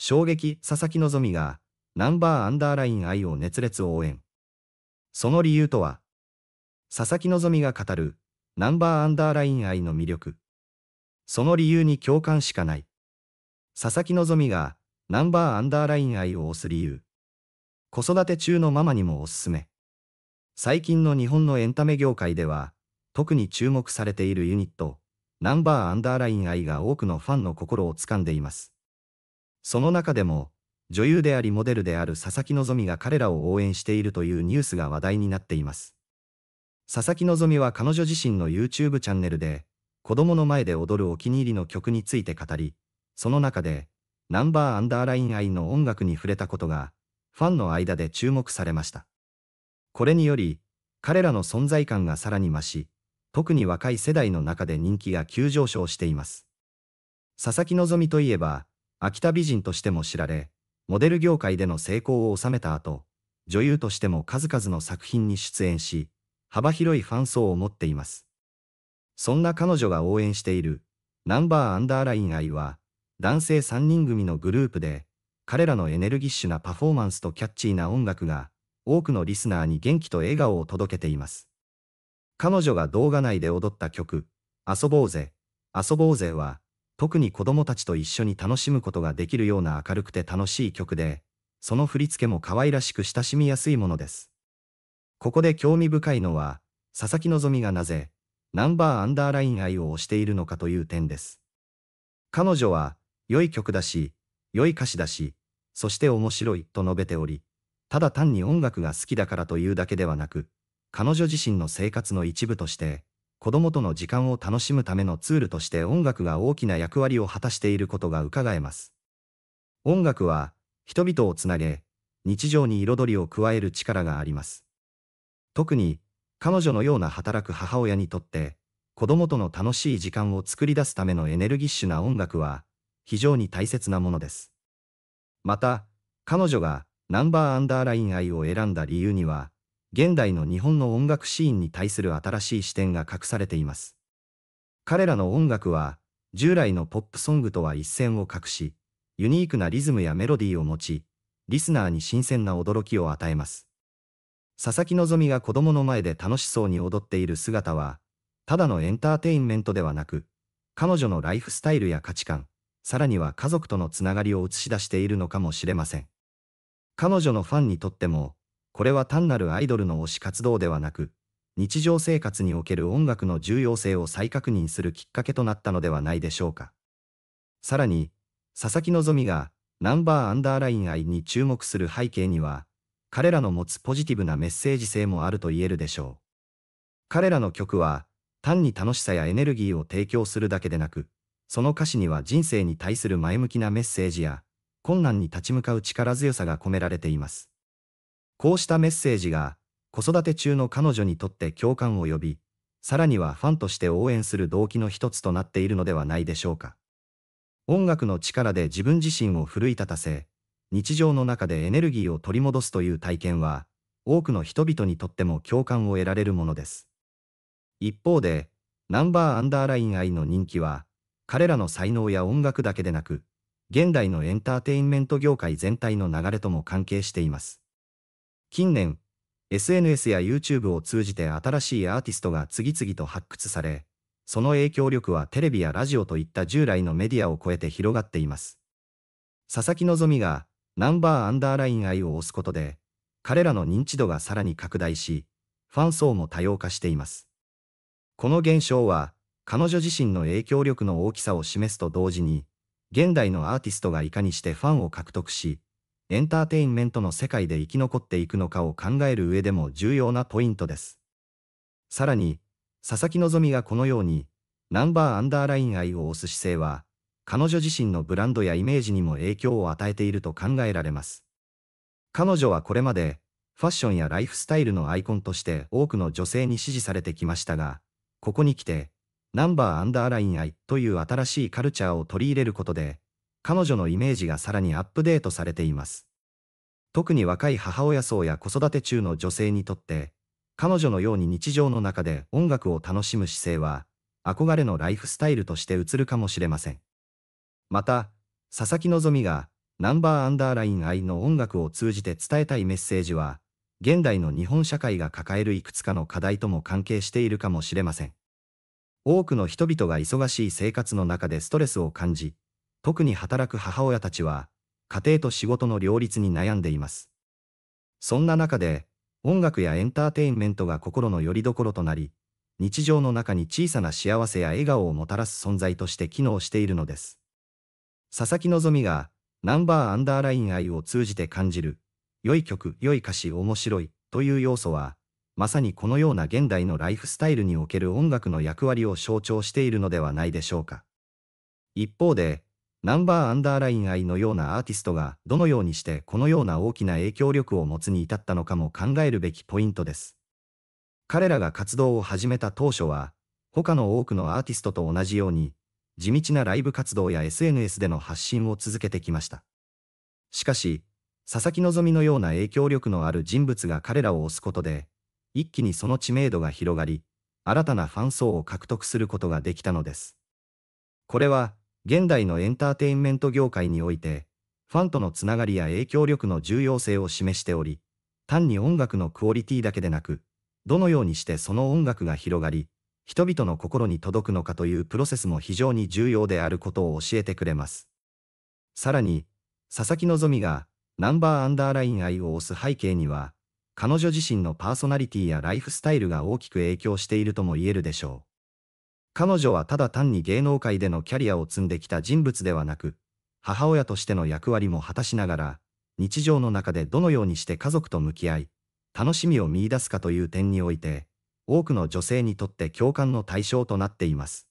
衝撃、佐々木希が、ナンバーアンダーライン愛を熱烈応援。その理由とは、佐々木希が語る、ナンバーアンダーライン愛の魅力。その理由に共感しかない。佐々木希が、ナンバーアンダーライン愛を推す理由。子育て中のママにもおすすめ。最近の日本のエンタメ業界では、特に注目されているユニット、ナンバーアンダーライン愛が多くのファンの心をつかんでいます。その中でも、女優でありモデルである佐々木希が彼らを応援しているというニュースが話題になっています。佐々木希は彼女自身の YouTube チャンネルで、子供の前で踊るお気に入りの曲について語り、その中で、ナンバーアンダーライン愛の音楽に触れたことが、ファンの間で注目されました。これにより、彼らの存在感がさらに増し、特に若い世代の中で人気が急上昇しています。佐々木希といえば、秋田美人としても知られ、モデル業界での成功を収めた後、女優としても数々の作品に出演し、幅広いファン層を持っています。そんな彼女が応援している、ナンバーアンダーライン愛は、男性3人組のグループで、彼らのエネルギッシュなパフォーマンスとキャッチーな音楽が、多くのリスナーに元気と笑顔を届けています。彼女が動画内で踊った曲、遊ぼうぜ、遊ぼうぜは、特に子供たちと一緒に楽しむことができるような明るくて楽しい曲で、その振り付けも可愛らしく親しみやすいものです。ここで興味深いのは、佐々木希がなぜ、ナンバーアンダーライン愛を推しているのかという点です。彼女は、良い曲だし、良い歌詞だし、そして面白いと述べており、ただ単に音楽が好きだからというだけではなく、彼女自身の生活の一部として、子供との時間を楽しむためのツールとして音楽が大きな役割を果たしていることが伺えます。音楽は、人々をつなげ、日常に彩りを加える力があります。特に、彼女のような働く母親にとって、子供との楽しい時間を作り出すためのエネルギッシュな音楽は、非常に大切なものです。また、彼女がナンバーアンダーライン愛を選んだ理由には、現代の日本の音楽シーンに対する新しい視点が隠されています。彼らの音楽は、従来のポップソングとは一線を画し、ユニークなリズムやメロディーを持ち、リスナーに新鮮な驚きを与えます。佐々木希が子供の前で楽しそうに踊っている姿は、ただのエンターテインメントではなく、彼女のライフスタイルや価値観、さらには家族とのつながりを映し出しているのかもしれません。彼女のファンにとっても、これは単なるアイドルの推し活動ではなく、日常生活における音楽の重要性を再確認するきっかけとなったのではないでしょうか。さらに、佐々木希がナンバーアンダーライン愛に注目する背景には、彼らの持つポジティブなメッセージ性もあると言えるでしょう。彼らの曲は、単に楽しさやエネルギーを提供するだけでなく、その歌詞には人生に対する前向きなメッセージや、困難に立ち向かう力強さが込められています。こうしたメッセージが、子育て中の彼女にとって共感を呼び、さらにはファンとして応援する動機の一つとなっているのではないでしょうか。音楽の力で自分自身を奮い立たせ、日常の中でエネルギーを取り戻すという体験は、多くの人々にとっても共感を得られるものです。一方で、ナンバーアンダーライン愛の人気は、彼らの才能や音楽だけでなく、現代のエンターテインメント業界全体の流れとも関係しています。近年、SNS や YouTube を通じて新しいアーティストが次々と発掘され、その影響力はテレビやラジオといった従来のメディアを超えて広がっています。佐々木希がナンバーアンダーライン愛を押すことで、彼らの認知度がさらに拡大し、ファン層も多様化しています。この現象は、彼女自身の影響力の大きさを示すと同時に、現代のアーティストがいかにしてファンを獲得し、エンターテインメントの世界で生き残っていくのかを考える上でも重要なポイントです。さらに、佐々木希がこのように、ナンバーアンダーライン愛を推す姿勢は、彼女自身のブランドやイメージにも影響を与えていると考えられます。彼女はこれまで、ファッションやライフスタイルのアイコンとして多くの女性に支持されてきましたが、ここに来て、ナンバーアンダーライン愛という新しいカルチャーを取り入れることで、彼女のイメージがさらにアップデートされています。特に若い母親層や子育て中の女性にとって、彼女のように日常の中で音楽を楽しむ姿勢は、憧れのライフスタイルとして映るかもしれません。また、佐々木希が、ナンバーアンダーライン愛の音楽を通じて伝えたいメッセージは、現代の日本社会が抱えるいくつかの課題とも関係しているかもしれません。多くの人々が忙しい生活の中でストレスを感じ、特に働く母親たちは、家庭と仕事の両立に悩んでいます。そんな中で、音楽やエンターテインメントが心の拠り所となり、日常の中に小さな幸せや笑顔をもたらす存在として機能しているのです。佐々木希が、ナンバーアンダーライン愛を通じて感じる、良い曲、良い歌詞、面白い、という要素は、まさにこのような現代のライフスタイルにおける音楽の役割を象徴しているのではないでしょうか。一方で、ナンバーアンダーライン愛のようなアーティストがどのようにしてこのような大きな影響力を持つに至ったのかも考えるべきポイントです。彼らが活動を始めた当初は、他の多くのアーティストと同じように、地道なライブ活動や SNS での発信を続けてきました。しかし、佐々木希のような影響力のある人物が彼らを推すことで、一気にその知名度が広がり、新たなファン層を獲得することができたのです。これは、現代のエンターテインメント業界において、ファンとのつながりや影響力の重要性を示しており、単に音楽のクオリティだけでなく、どのようにしてその音楽が広がり、人々の心に届くのかというプロセスも非常に重要であることを教えてくれます。さらに、佐々木希がナンバーアンダーライン愛を推す背景には、彼女自身のパーソナリティやライフスタイルが大きく影響しているとも言えるでしょう。彼女はただ単に芸能界でのキャリアを積んできた人物ではなく、母親としての役割も果たしながら、日常の中でどのようにして家族と向き合い、楽しみを見出すかという点において、多くの女性にとって共感の対象となっています。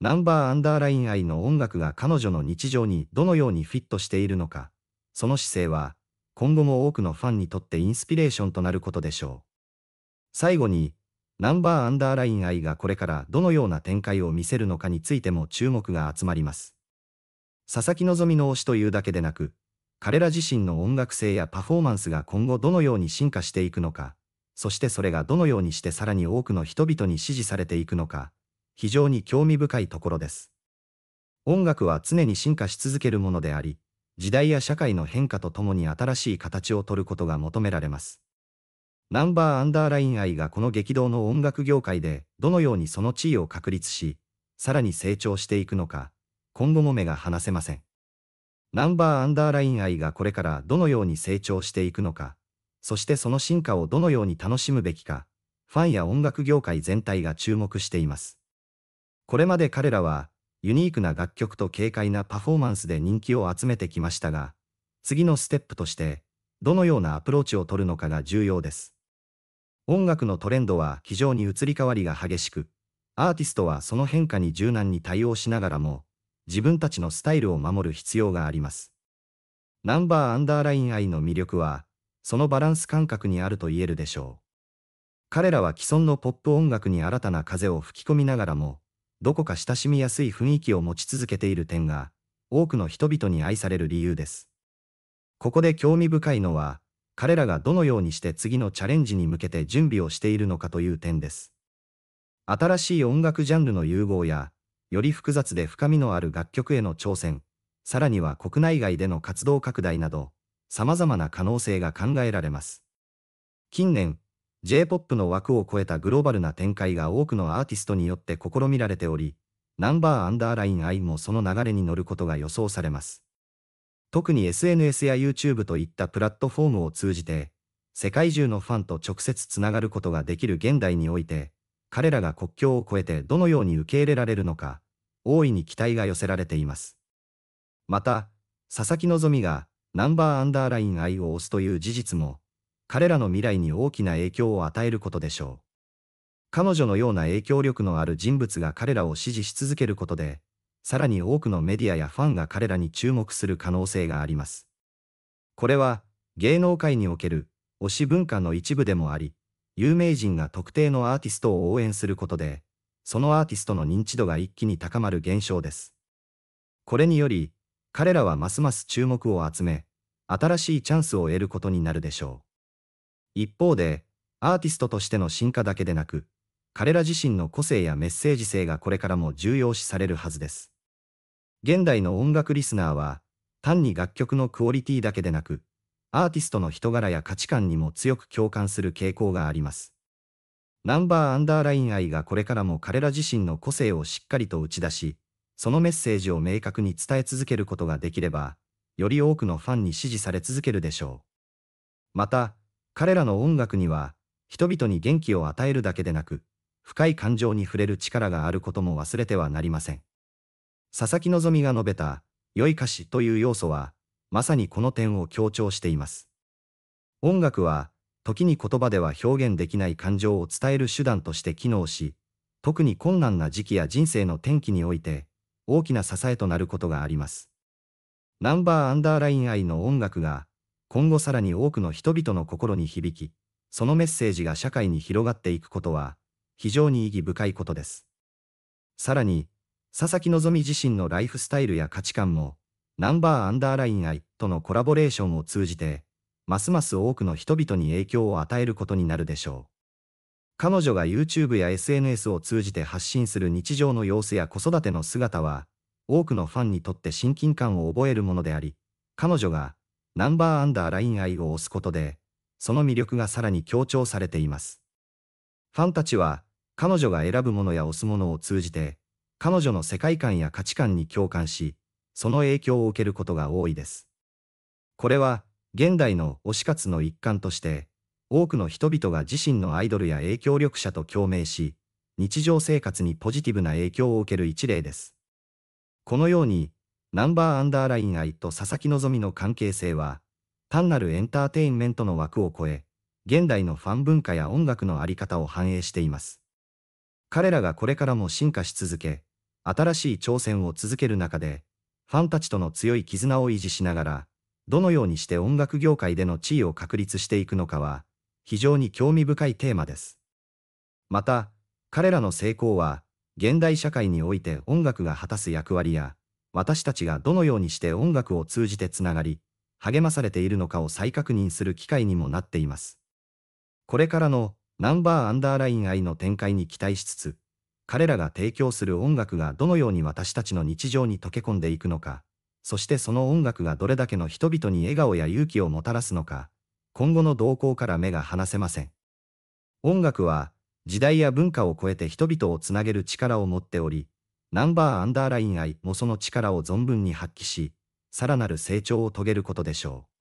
ナンバーアンダーライン愛の音楽が彼女の日常にどのようにフィットしているのか、その姿勢は、今後も多くのファンにとってインスピレーションとなることでしょう。最後に、ナンバーアンダーライン愛がこれからどのような展開を見せるのかについても注目が集まります。佐々木希の推しというだけでなく、彼ら自身の音楽性やパフォーマンスが今後どのように進化していくのか、そしてそれがどのようにしてさらに多くの人々に支持されていくのか、非常に興味深いところです。音楽は常に進化し続けるものであり、時代や社会の変化とともに新しい形をとることが求められます。ナンバーアンダーライン愛がこの激動の音楽業界でどのようにその地位を確立し、さらに成長していくのか、今後も目が離せません。ナンバーアンダーライン愛がこれからどのように成長していくのか、そしてその進化をどのように楽しむべきか、ファンや音楽業界全体が注目しています。これまで彼らは、ユニークな楽曲と軽快なパフォーマンスで人気を集めてきましたが、次のステップとして、どのようなアプローチを取るのかが重要です。音楽のトレンドは非常に移り変わりが激しく、アーティストはその変化に柔軟に対応しながらも、自分たちのスタイルを守る必要があります。ナンバーアンダーライン愛の魅力は、そのバランス感覚にあると言えるでしょう。彼らは既存のポップ音楽に新たな風を吹き込みながらも、どこか親しみやすい雰囲気を持ち続けている点が、多くの人々に愛される理由です。ここで興味深いのは、彼らがどのようにして次のチャレンジに向けて準備をしているのかという点です。新しい音楽ジャンルの融合や、より複雑で深みのある楽曲への挑戦、さらには国内外での活動拡大など、様々な可能性が考えられます。近年、J-POP の枠を超えたグローバルな展開が多くのアーティストによって試みられており、ナンバーアンダーライン I もその流れに乗ることが予想されます。特に SNS や YouTube といったプラットフォームを通じて、世界中のファンと直接つながることができる現代において、彼らが国境を越えてどのように受け入れられるのか、大いに期待が寄せられています。また、佐々木希がナンバーアンダーライン I を押すという事実も、彼らの未来に大きな影響を与えることでしょう。彼女のような影響力のある人物が彼らを支持し続けることで、さらに多くのメディアやファンが彼らに注目する可能性があります。これは、芸能界における推し文化の一部でもあり、有名人が特定のアーティストを応援することで、そのアーティストの認知度が一気に高まる現象です。これにより、彼らはますます注目を集め、新しいチャンスを得ることになるでしょう。一方で、アーティストとしての進化だけでなく、彼ら自身の個性やメッセージ性がこれからも重要視されるはずです。現代の音楽リスナーは、単に楽曲のクオリティだけでなく、アーティストの人柄や価値観にも強く共感する傾向があります。ナンバーアンダーライン愛がこれからも彼ら自身の個性をしっかりと打ち出し、そのメッセージを明確に伝え続けることができれば、より多くのファンに支持され続けるでしょう。また、彼らの音楽には、人々に元気を与えるだけでなく、深い感情に触れる力があることも忘れてはなりません。佐々木希が述べた、良い歌詞という要素は、まさにこの点を強調しています。音楽は、時に言葉では表現できない感情を伝える手段として機能し、特に困難な時期や人生の転機において、大きな支えとなることがあります。ナンバーアンダーライン愛の音楽が、今後さらに多くの人々の心に響き、そのメッセージが社会に広がっていくことは、非常に意義深いことです。さらに、佐々木希自身のライフスタイルや価値観も、ナンバーアンダーライン愛とのコラボレーションを通じて、ますます多くの人々に影響を与えることになるでしょう。彼女が YouTube や SNS を通じて発信する日常の様子や子育ての姿は、多くのファンにとって親近感を覚えるものであり、彼女がナンバーアンダーライン愛を推すことで、その魅力がさらに強調されています。ファンたちは、彼女が選ぶものや推すものを通じて、彼女の世界観や価値観に共感し、その影響を受けることが多いです。これは、現代の推し活の一環として、多くの人々が自身のアイドルや影響力者と共鳴し、日常生活にポジティブな影響を受ける一例です。このように、ナンバーアンダーライン愛と佐々木希の関係性は、単なるエンターテインメントの枠を超え、現代のファン文化や音楽のあり方を反映しています。彼らがこれからも進化し続け、新しい挑戦を続ける中で、ファンたちとの強い絆を維持しながら、どのようにして音楽業界での地位を確立していくのかは、非常に興味深いテーマです。また、彼らの成功は、現代社会において音楽が果たす役割や、私たちがどのようにして音楽を通じてつながり、励まされているのかを再確認する機会にもなっています。これからのナンバーアンダーライン愛の展開に期待しつつ、彼らが提供する音楽がどのように私たちの日常に溶け込んでいくのか、そしてその音楽がどれだけの人々に笑顔や勇気をもたらすのか、今後の動向から目が離せません。音楽は、時代や文化を超えて人々をつなげる力を持っており、ナンバーアンダーライン愛もその力を存分に発揮し、さらなる成長を遂げることでしょう。